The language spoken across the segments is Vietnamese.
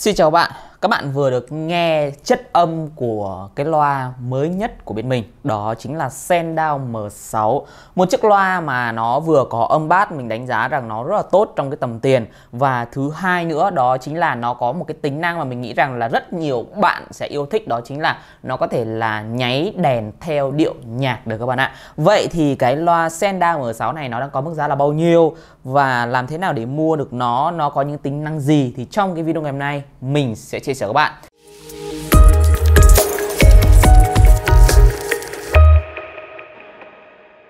Xin chào bạn các bạn vừa được nghe chất âm của cái loa mới nhất của bên mình Đó chính là Sendown M6 Một chiếc loa mà nó vừa có âm bass mình đánh giá rằng nó rất là tốt trong cái tầm tiền Và thứ hai nữa đó chính là nó có một cái tính năng mà mình nghĩ rằng là rất nhiều bạn sẽ yêu thích Đó chính là nó có thể là nháy đèn theo điệu nhạc được các bạn ạ Vậy thì cái loa Sendown M6 này nó đang có mức giá là bao nhiêu Và làm thế nào để mua được nó, nó có những tính năng gì Thì trong cái video ngày hôm nay mình sẽ chia chia sẻ các bạn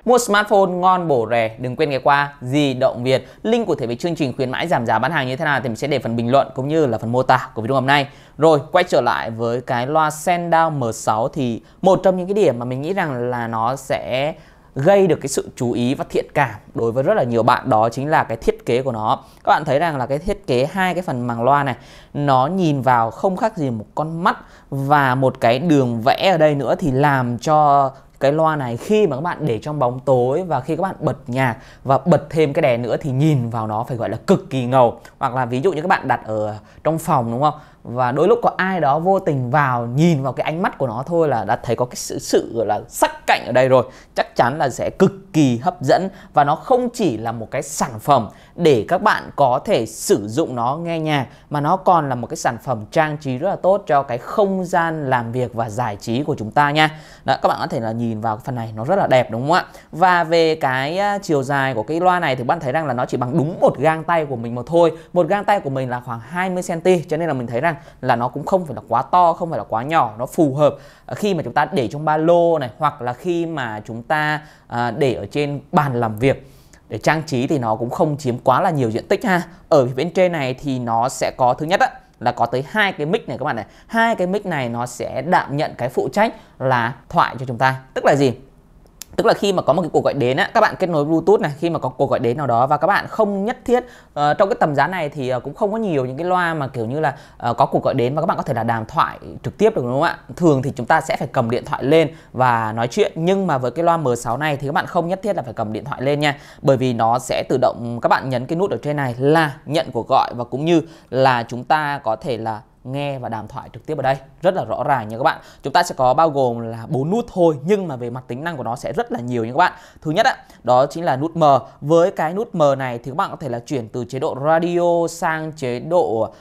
Mua smartphone ngon bổ rẻ, đừng quên ghé qua Di động Việt. Link của thể về chương trình khuyến mãi giảm giá bán hàng như thế nào thì mình sẽ để phần bình luận cũng như là phần mô tả của video hôm nay. Rồi quay trở lại với cái loa Sendao M6 thì một trong những cái điểm mà mình nghĩ rằng là nó sẽ gây được cái sự chú ý và thiện cảm đối với rất là nhiều bạn đó chính là cái thiết thiết kế của nó các bạn thấy rằng là cái thiết kế hai cái phần màng loa này nó nhìn vào không khác gì một con mắt và một cái đường vẽ ở đây nữa thì làm cho cái loa này khi mà các bạn để trong bóng tối và khi các bạn bật nhạc và bật thêm cái đèn nữa thì nhìn vào nó phải gọi là cực kỳ ngầu hoặc là ví dụ như các bạn đặt ở trong phòng đúng không và đôi lúc có ai đó vô tình vào nhìn vào cái ánh mắt của nó thôi là đã thấy có cái sự sự gọi là sắc cạnh ở đây rồi chắc chắn là sẽ cực kỳ hấp dẫn và nó không chỉ là một cái sản phẩm để các bạn có thể sử dụng nó nghe nhạc mà nó còn là một cái sản phẩm trang trí rất là tốt cho cái không gian làm việc và giải trí của chúng ta nha đó, các bạn có thể là nhìn nhìn vào phần này nó rất là đẹp đúng không ạ và về cái à, chiều dài của cái loa này thì bạn thấy rằng là nó chỉ bằng đúng một gang tay của mình mà thôi một gang tay của mình là khoảng 20 cm cho nên là mình thấy rằng là nó cũng không phải là quá to không phải là quá nhỏ nó phù hợp à, khi mà chúng ta để trong ba lô này hoặc là khi mà chúng ta à, để ở trên bàn làm việc để trang trí thì nó cũng không chiếm quá là nhiều diện tích ha ở phía bên trên này thì nó sẽ có thứ nhất á, là có tới hai cái mic này các bạn này hai cái mic này nó sẽ đảm nhận cái phụ trách là thoại cho chúng ta tức là gì tức là khi mà có một cái cuộc gọi đến á các bạn kết nối bluetooth này khi mà có cuộc gọi đến nào đó và các bạn không nhất thiết uh, trong cái tầm giá này thì uh, cũng không có nhiều những cái loa mà kiểu như là uh, có cuộc gọi đến và các bạn có thể là đàm thoại trực tiếp được đúng không ạ thường thì chúng ta sẽ phải cầm điện thoại lên và nói chuyện nhưng mà với cái loa M6 này thì các bạn không nhất thiết là phải cầm điện thoại lên nha bởi vì nó sẽ tự động các bạn nhấn cái nút ở trên này là nhận cuộc gọi và cũng như là chúng ta có thể là nghe và đàm thoại trực tiếp ở đây rất là rõ ràng nha các bạn chúng ta sẽ có bao gồm là bốn nút thôi nhưng mà về mặt tính năng của nó sẽ rất là nhiều nha các bạn thứ nhất á, đó chính là nút M với cái nút M này thì các bạn có thể là chuyển từ chế độ radio sang chế độ uh,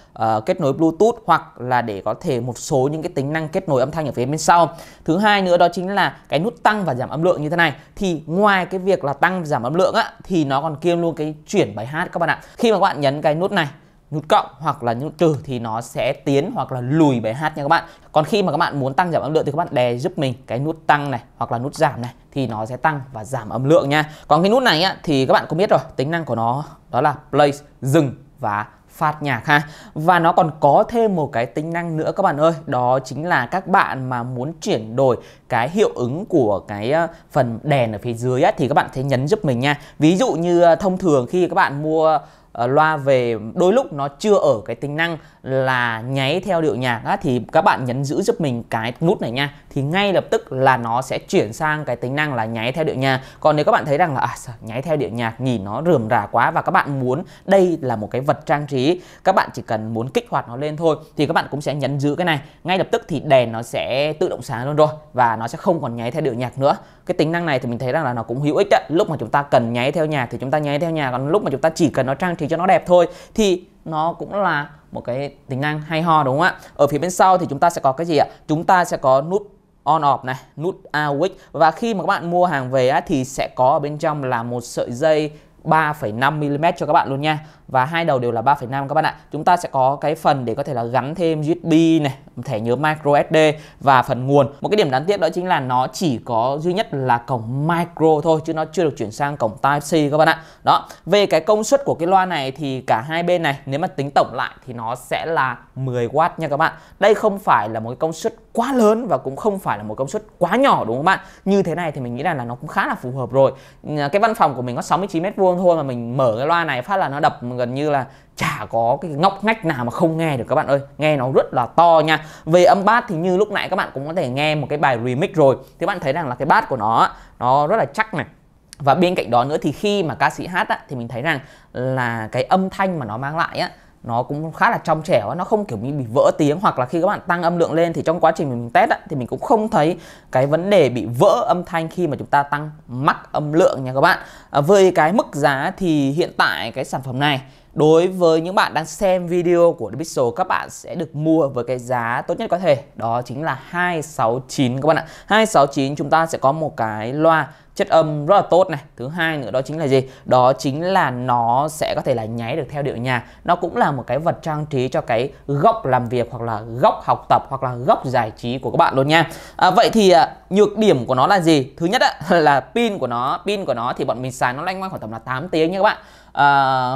kết nối Bluetooth hoặc là để có thể một số những cái tính năng kết nối âm thanh ở phía bên sau thứ hai nữa đó chính là cái nút tăng và giảm âm lượng như thế này thì ngoài cái việc là tăng giảm âm lượng á, thì nó còn kiêm luôn cái chuyển bài hát các bạn ạ khi mà các bạn nhấn cái nút này nhút cộng hoặc là nhút trừ thì nó sẽ tiến hoặc là lùi bài hát nha các bạn còn khi mà các bạn muốn tăng giảm âm lượng thì các bạn đè giúp mình cái nút tăng này hoặc là nút giảm này thì nó sẽ tăng và giảm âm lượng nha còn cái nút này á, thì các bạn cũng biết rồi tính năng của nó đó là play dừng và phát nhạc ha và nó còn có thêm một cái tính năng nữa các bạn ơi đó chính là các bạn mà muốn chuyển đổi cái hiệu ứng của cái ờ, phần đèn ở phía dưới ấy, thì các bạn sẽ nhấn giúp mình nha ví dụ như ờ, thông thường khi các bạn mua Ờ, loa về đôi lúc nó chưa ở cái tính năng là nháy theo điệu nhạc á, thì các bạn nhấn giữ giúp mình cái nút này nha thì ngay lập tức là nó sẽ chuyển sang cái tính năng là nháy theo điệu nhạc còn nếu các bạn thấy rằng là à, nháy theo điệu nhạc nhìn nó rườm rà quá và các bạn muốn đây là một cái vật trang trí các bạn chỉ cần muốn kích hoạt nó lên thôi thì các bạn cũng sẽ nhấn giữ cái này ngay lập tức thì đèn nó sẽ tự động sáng luôn rồi và nó sẽ không còn nháy theo điệu nhạc nữa cái tính năng này thì mình thấy rằng là nó cũng hữu ích đấy lúc mà chúng ta cần nháy theo nhạc thì chúng ta nháy theo nhạc còn lúc mà chúng ta chỉ cần nó trang trí cho nó đẹp thôi thì nó cũng là một cái tính năng hay ho đúng không ạ ở phía bên sau thì chúng ta sẽ có cái gì ạ chúng ta sẽ có nút on off này, nút awake và khi mà các bạn mua hàng về á, thì sẽ có ở bên trong là một sợi dây 3,5mm cho các bạn luôn nha Và hai đầu đều là 3,5 các bạn ạ Chúng ta sẽ có cái phần để có thể là gắn thêm USB này Thẻ nhớ micro SD và phần nguồn Một cái điểm đáng tiếc đó chính là nó chỉ có duy nhất là cổng micro thôi Chứ nó chưa được chuyển sang cổng Type-C các bạn ạ Đó Về cái công suất của cái loa này thì cả hai bên này Nếu mà tính tổng lại thì nó sẽ là 10W nha các bạn Đây không phải là một cái công suất quá lớn và cũng không phải là một công suất quá nhỏ đúng không bạn như thế này thì mình nghĩ là, là nó cũng khá là phù hợp rồi cái văn phòng của mình có 69 mét vuông thôi mà mình mở cái loa này phát là nó đập gần như là chả có cái ngóc ngách nào mà không nghe được các bạn ơi nghe nó rất là to nha về âm bass thì như lúc nãy các bạn cũng có thể nghe một cái bài remix rồi thì bạn thấy rằng là cái bass của nó nó rất là chắc này và bên cạnh đó nữa thì khi mà ca sĩ hát á, thì mình thấy rằng là cái âm thanh mà nó mang lại á nó cũng khá là trong trẻo nó không kiểu bị, bị vỡ tiếng hoặc là khi các bạn tăng âm lượng lên thì trong quá trình mình test á, thì mình cũng không thấy cái vấn đề bị vỡ âm thanh khi mà chúng ta tăng mắc âm lượng nha các bạn à, với cái mức giá thì hiện tại cái sản phẩm này Đối với những bạn đang xem video của The Pixel các bạn sẽ được mua với cái giá tốt nhất có thể Đó chính là 269 các bạn ạ 269 chúng ta sẽ có một cái loa chất âm rất là tốt này Thứ hai nữa đó chính là gì? Đó chính là nó sẽ có thể là nháy được theo điệu nhà Nó cũng là một cái vật trang trí cho cái góc làm việc hoặc là góc học tập hoặc là góc giải trí của các bạn luôn nha à, Vậy thì à, nhược điểm của nó là gì thứ nhất á, là pin của nó pin của nó thì bọn mình xài nó loanh quanh khoảng tầm là 8 tiếng nha các bạn à,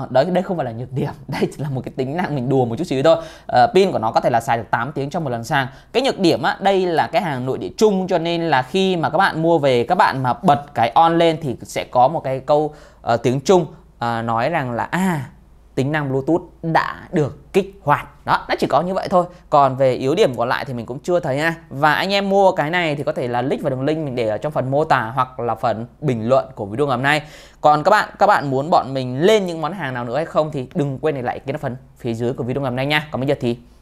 đấy đây không phải là nhược điểm đây chỉ là một cái tính năng mình đùa một chút xíu thôi à, pin của nó có thể là xài được 8 tiếng trong một lần sang cái nhược điểm á, đây là cái hàng nội địa chung cho nên là khi mà các bạn mua về các bạn mà bật cái on lên thì sẽ có một cái câu uh, tiếng chung uh, nói rằng là a à, tính năng Bluetooth đã được kích hoạt đó nó chỉ có như vậy thôi còn về yếu điểm còn lại thì mình cũng chưa thấy nha và anh em mua cái này thì có thể là link vào đường link mình để ở trong phần mô tả hoặc là phần bình luận của video ngày hôm nay còn các bạn các bạn muốn bọn mình lên những món hàng nào nữa hay không thì đừng quên để lại cái phần phía dưới của video ngày hôm nay nha còn bây giờ thì